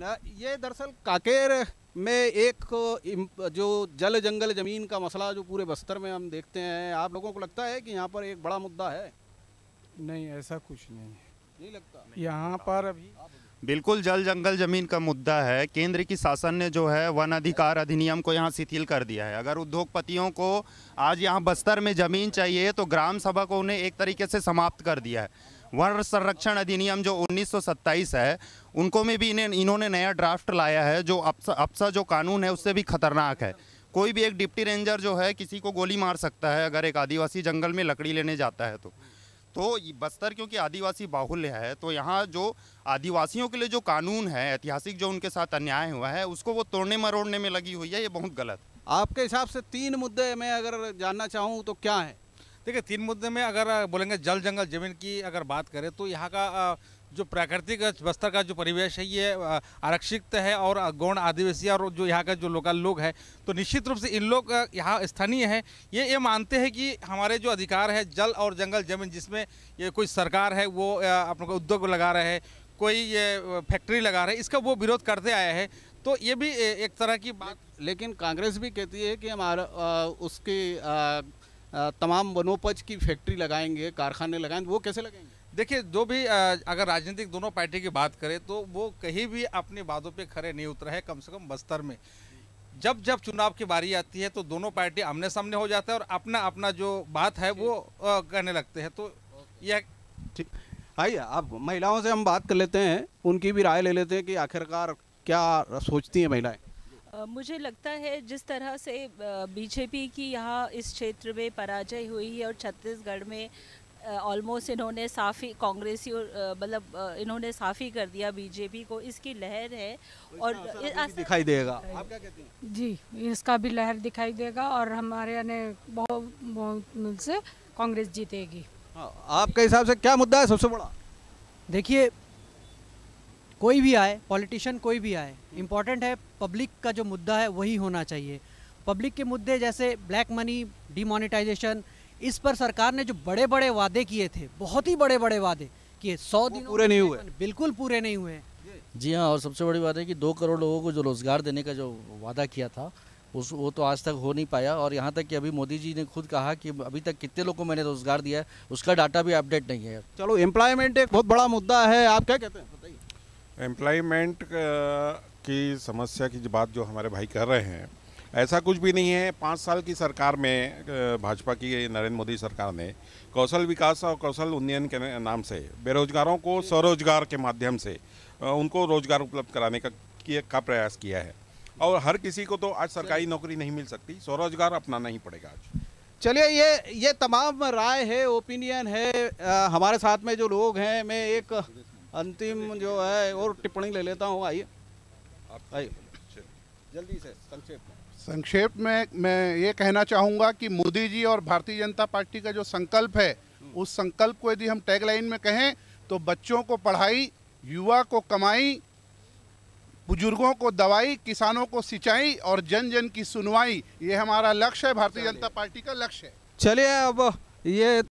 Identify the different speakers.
Speaker 1: ना ये दरअसल काकेर में एक जो जल जंगल ज़मीन का मसला जो पूरे बस्तर में हम देखते हैं आप लोगों को लगता है कि यहाँ पर एक बड़ा मुद्दा है नहीं ऐसा कुछ नहीं है नहीं लगता यहाँ पर अभी
Speaker 2: बिल्कुल जल जंगल जमीन का मुद्दा है केंद्र की शासन ने जो है वन अधिकार अधिनियम को यहाँ शिथिल कर दिया है अगर उद्योगपतियों को आज यहाँ बस्तर में ज़मीन चाहिए तो ग्राम सभा को उन्हें एक तरीके से समाप्त कर दिया है वर्ण संरक्षण अधिनियम जो 1927 है उनको में भी इन्हें इन्होंने नया ड्राफ्ट लाया है जो अपसा अपसा जो कानून है उससे भी खतरनाक है कोई भी एक डिप्टी रेंजर जो है किसी को गोली मार सकता है अगर एक आदिवासी जंगल में लकड़ी लेने जाता है तो तो बस्तर क्योंकि आदिवासी बाहुल्य है तो यहाँ जो आदिवासियों के लिए जो कानून है ऐतिहासिक जो उनके साथ अन्याय हुआ है उसको वो तोड़ने मरोड़ने में लगी हुई है ये बहुत गलत आपके हिसाब
Speaker 3: से तीन मुद्दे मैं अगर जानना चाहूँ तो क्या है देखिए तीन मुद्दे में अगर बोलेंगे जल जंगल जमीन की अगर बात करें तो यहाँ का जो प्राकृतिक बस्तर का जो परिवेश है ये आरक्षित है और गौण आदिवासी और जो यहाँ का जो लोकल लोग हैं तो निश्चित रूप से इन लोग यहाँ स्थानीय हैं ये ये मानते हैं कि हमारे जो अधिकार है जल और जंगल जमीन जिसमें ये कोई सरकार है वो अपने को उद्योग लगा रहे हैं कोई ये फैक्ट्री लगा रहे हैं इसका वो विरोध करते आए हैं तो ये भी एक तरह की बात लेकिन कांग्रेस भी कहती है कि
Speaker 1: हमारा उसकी आ, तमाम वनोपज की फैक्ट्री लगाएंगे कारखाने
Speaker 3: लगाएंगे वो कैसे लगेंगे देखिए जो भी अगर राजनीतिक दोनों पार्टी की बात करें तो वो कहीं भी अपनी बातों पे खड़े नहीं उतरे हैं कम से कम बस्तर में जब जब चुनाव की बारी आती है तो दोनों पार्टी आमने सामने हो जाता है और अपना अपना जो बात है वो कहने लगते हैं तो यह ठीक
Speaker 1: आइए आप महिलाओं से हम बात कर लेते हैं उनकी भी राय ले लेते हैं कि आखिरकार क्या सोचती हैं महिलाएँ मुझे लगता है जिस तरह से बीजेपी की यहाँ इस क्षेत्र में पराजय हुई है और छत्तीसगढ़ में ऑलमोस्ट इन्होंने साफी कांग्रेसी और मतलब इन्होंने साफी कर दिया बीजेपी को इसकी
Speaker 3: लहर है तो और
Speaker 1: दिखाई देगा आप क्या कहती
Speaker 3: हैं जी इसका भी लहर दिखाई देगा और हमारे यानी बहुत बहुत से कांग्रेस जीतेगी हाँ,
Speaker 1: आपके हिसाब से क्या मुद्दा है सबसे बड़ा देखिए कोई भी आए पॉलिटिशियन कोई भी आए इम्पॉर्टेंट है पब्लिक का जो मुद्दा है वही होना चाहिए पब्लिक के मुद्दे जैसे ब्लैक मनी डिमोनिटाइजेशन इस पर सरकार ने जो बड़े बड़े वादे किए थे बहुत ही बड़े बड़े वादे किए सौ दिन पूरे नहीं हुए बिल्कुल पूरे नहीं हुए जी हाँ और सबसे बड़ी बात है कि दो करोड़ लोगों को जो रोज़गार देने का जो वादा किया था उस वो तो आज तक हो नहीं पाया और यहाँ तक कि अभी मोदी जी ने खुद कहा कि अभी तक कितने लोगों को मैंने रोज़गार दिया है उसका डाटा भी अपडेट नहीं है चलो एम्प्लॉयमेंट एक बहुत बड़ा मुद्दा है आप क्या कहते हैं
Speaker 3: एम्प्लॉयमेंट की समस्या की बात जो हमारे भाई कर रहे हैं ऐसा कुछ भी नहीं है पाँच साल की सरकार में भाजपा की नरेंद्र मोदी सरकार ने कौशल विकास और कौशल उन्नयन के नाम से बेरोजगारों को स्वरोजगार के माध्यम से उनको रोजगार उपलब्ध कराने का का प्रयास किया है और हर किसी को तो आज सरकारी नौकरी नहीं मिल सकती स्वरोजगार अपनाना ही पड़ेगा आज
Speaker 1: चलिए ये ये तमाम राय है ओपिनियन है आ, हमारे साथ में जो लोग हैं मैं एक अंतिम जो है और टिप्पणी ले लेता हूँ आइए आइए जल्दी से संक्षेप संक्षेप में मैं ये कहना चाहूँगा कि मोदी जी और भारतीय जनता पार्टी का जो संकल्प है हम्म। उस संकल्प को यदि हम टैगलाइन में कहें तो बच्चों को पढ़ाई युवा को कमाई बुजुर्गों को दवाई किसानों को सिंचाई और जन जन की सुनवाई ये हमारा लक्ष्य है भारतीय जनता पार्टी का लक्ष्य है चलिए अब ये